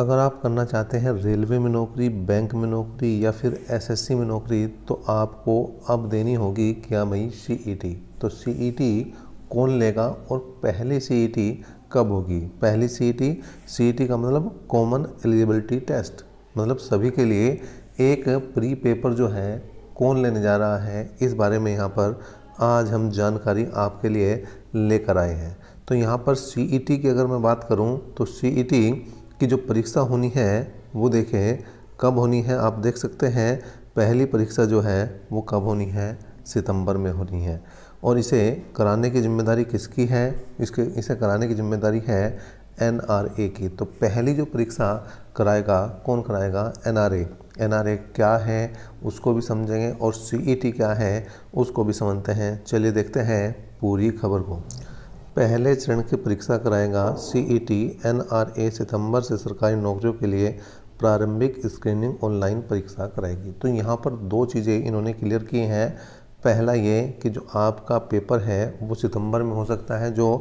अगर आप करना चाहते हैं रेलवे में नौकरी बैंक में नौकरी या फिर एसएससी में नौकरी तो आपको अब देनी होगी क्या मई सीईटी e तो सीईटी e कौन लेगा और पहली सीईटी e कब होगी पहली सीईटी सीईटी का मतलब कॉमन एलिजिबिलिटी टेस्ट मतलब सभी के लिए एक प्री पेपर जो है कौन लेने जा रहा है इस बारे में यहाँ पर आज हम जानकारी आपके लिए लेकर आए हैं तो यहाँ पर सीईटी की अगर मैं बात करूँ तो सीईटी की जो परीक्षा होनी है वो देखें कब होनी है आप देख सकते हैं पहली परीक्षा जो है वो कब होनी है सितंबर में होनी है और इसे कराने की जिम्मेदारी किसकी है इसके इसे कराने की जिम्मेदारी है एन की तो पहली जो परीक्षा कराएगा कौन कराएगा एन एन क्या है उसको भी समझेंगे और सी क्या है उसको भी समझते हैं चलिए देखते हैं पूरी खबर को पहले चरण की परीक्षा कराएगा C E e T N R A सितम्बर से सरकारी नौकरियों के लिए प्रारंभिक स्क्रीनिंग ऑनलाइन परीक्षा कराएगी तो यहाँ पर दो चीज़ें इन्होंने क्लियर की हैं पहला ये कि जो आपका पेपर है वो सितंबर में हो सकता है जो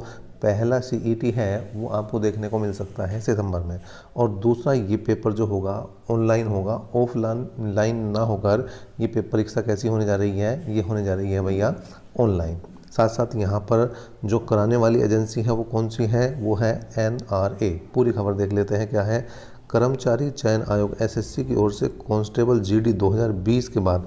पहला सी e है वो आपको देखने को मिल सकता है सितंबर में और दूसरा ये पेपर जो होगा ऑनलाइन होगा ऑफलाइन लाइन ना होकर ये पेपर परीक्षा कैसी होने जा रही है ये होने जा रही है भैया ऑनलाइन साथ साथ यहाँ पर जो कराने वाली एजेंसी है वो कौन सी है वो है एन पूरी खबर देख लेते हैं क्या है कर्मचारी चयन आयोग एसएससी की ओर से कांस्टेबल जीडी 2020 के बाद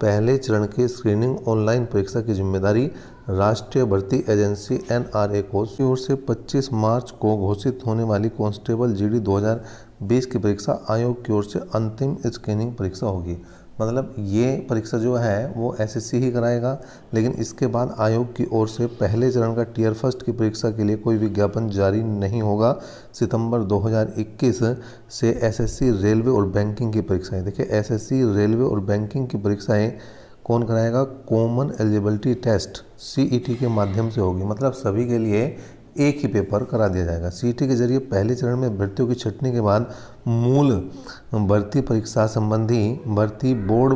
पहले चरण की स्क्रीनिंग ऑनलाइन परीक्षा की जिम्मेदारी राष्ट्रीय भर्ती एजेंसी एनआरए को की ओर से 25 मार्च को घोषित होने वाली कांस्टेबल जीडी 2020 की परीक्षा आयोग की ओर से अंतिम स्क्रीनिंग परीक्षा होगी मतलब ये परीक्षा जो है वो एसएससी ही कराएगा लेकिन इसके बाद आयोग की ओर से पहले चरण का टीयर फर्स्ट की परीक्षा के लिए कोई विज्ञापन जारी नहीं होगा सितंबर 2021 से एसएससी रेलवे और बैंकिंग की परीक्षाएं देखिए एसएससी रेलवे और बैंकिंग की परीक्षाएं कौन कराएगा common eligibility test CET e के माध्यम से होगी मतलब सभी के लिए एक ही पेपर करा दिया जाएगा सीईटी के जरिए पहले चरण में भर्तियों की छटनी के बाद मूल भर्ती परीक्षा संबंधी भर्ती बोर्ड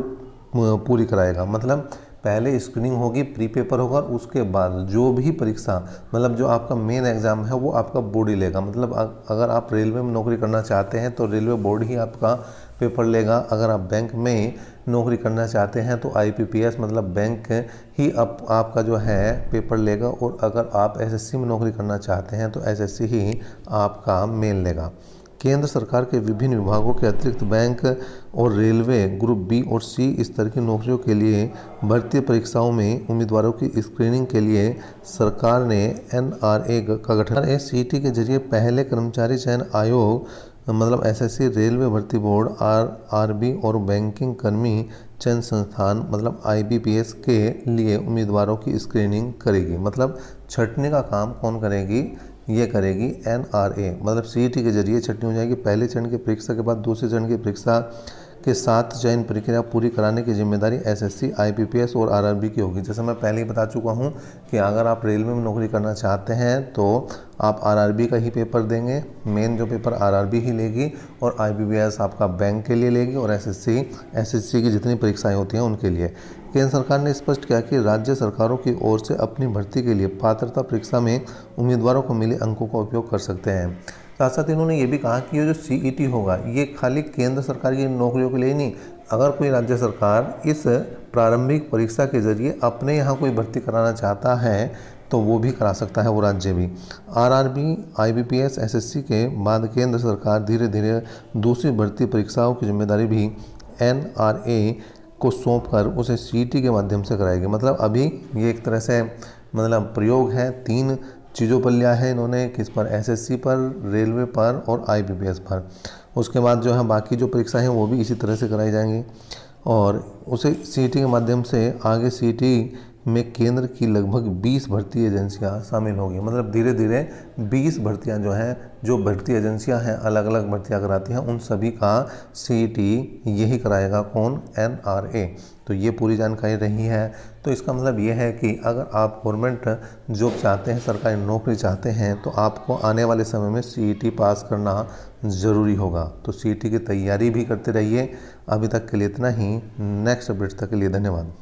पूरी कराएगा मतलब पहले स्क्रीनिंग होगी प्री पेपर होगा उसके बाद जो भी परीक्षा मतलब जो आपका मेन एग्ज़ाम है वो आपका बोर्ड ही लेगा मतलब अगर आप रेलवे में नौकरी करना चाहते हैं तो रेलवे बोर्ड ही आपका पेपर लेगा अगर आप बैंक में नौकरी करना चाहते हैं तो आईपीपीएस मतलब बैंक ही अब आपका जो है पेपर लेगा और अगर आप एसएससी में नौकरी करना चाहते हैं तो एसएससी ही आपका मेल लेगा केंद्र सरकार के विभिन्न विभागों के अतिरिक्त बैंक और रेलवे ग्रुप बी और सी स्तर की नौकरियों के लिए भर्ती परीक्षाओं में उम्मीदवारों की स्क्रीनिंग के लिए सरकार ने एन का गठन एस के जरिए पहले कर्मचारी चयन आयोग मतलब एसएससी रेलवे भर्ती बोर्ड आर आरबी और बैंकिंग कर्मी चयन संस्थान मतलब आईबीपीएस के लिए उम्मीदवारों की स्क्रीनिंग करेगी मतलब छटने का काम कौन करेगी ये करेगी एनआरए मतलब सीईटी e के जरिए छटनी हो जाएगी पहले चरण की परीक्षा के बाद दूसरे चरण की परीक्षा के साथ चयन प्रक्रिया पूरी कराने की जिम्मेदारी एसएससी, आईपीपीएस और आरआरबी की होगी जैसे मैं पहले ही बता चुका हूँ कि अगर आप रेलवे में नौकरी करना चाहते हैं तो आप आरआरबी का ही पेपर देंगे मेन जो पेपर आरआरबी ही लेगी और आईपीपीएस आपका बैंक के लिए लेगी और एसएससी, एसएससी की जितनी परीक्षाएँ होती हैं उनके लिए केंद्र सरकार ने स्पष्ट किया कि राज्य सरकारों की ओर से अपनी भर्ती के लिए पात्रता परीक्षा में उम्मीदवारों को मिले अंकों का उपयोग कर सकते हैं साथ साथ इन्होंने ये भी कहा कि ये जो सी e होगा ये खाली केंद्र सरकार की नौकरियों के लिए नहीं अगर कोई राज्य सरकार इस प्रारंभिक परीक्षा के जरिए अपने यहाँ कोई भर्ती कराना चाहता है तो वो भी करा सकता है वो राज्य भी आरआरबी, आईबीपीएस, एसएससी के बाद केंद्र सरकार धीरे धीरे दूसरी भर्ती परीक्षाओं की जिम्मेदारी भी एनआरए को सौंप कर उसे सीटी e के माध्यम से कराएगी मतलब अभी ये एक तरह से मतलब प्रयोग है तीन चीज़ों पर लिया है इन्होंने किस पर एसएससी पर रेलवे पर और आईबीपीएस पर उसके बाद जो है बाकी जो परीक्षा हैं वो भी इसी तरह से कराई जाएंगी और उसे सीटी के माध्यम से आगे सीटी में केंद्र की लगभग 20 भर्ती एजेंसियां शामिल होगी मतलब धीरे धीरे 20 भर्तियां जो हैं जो भर्ती एजेंसियां हैं अलग अलग भर्तियां कराती हैं उन सभी का सी यही कराएगा कौन एन तो ये पूरी जानकारी रही है तो इसका मतलब ये है कि अगर आप गवर्नमेंट जॉब चाहते हैं सरकारी नौकरी चाहते हैं तो आपको आने वाले समय में सी पास करना ज़रूरी होगा तो सी की तैयारी भी करते रहिए अभी तक के लिए इतना ही नेक्स्ट अपडेट तक के लिए धन्यवाद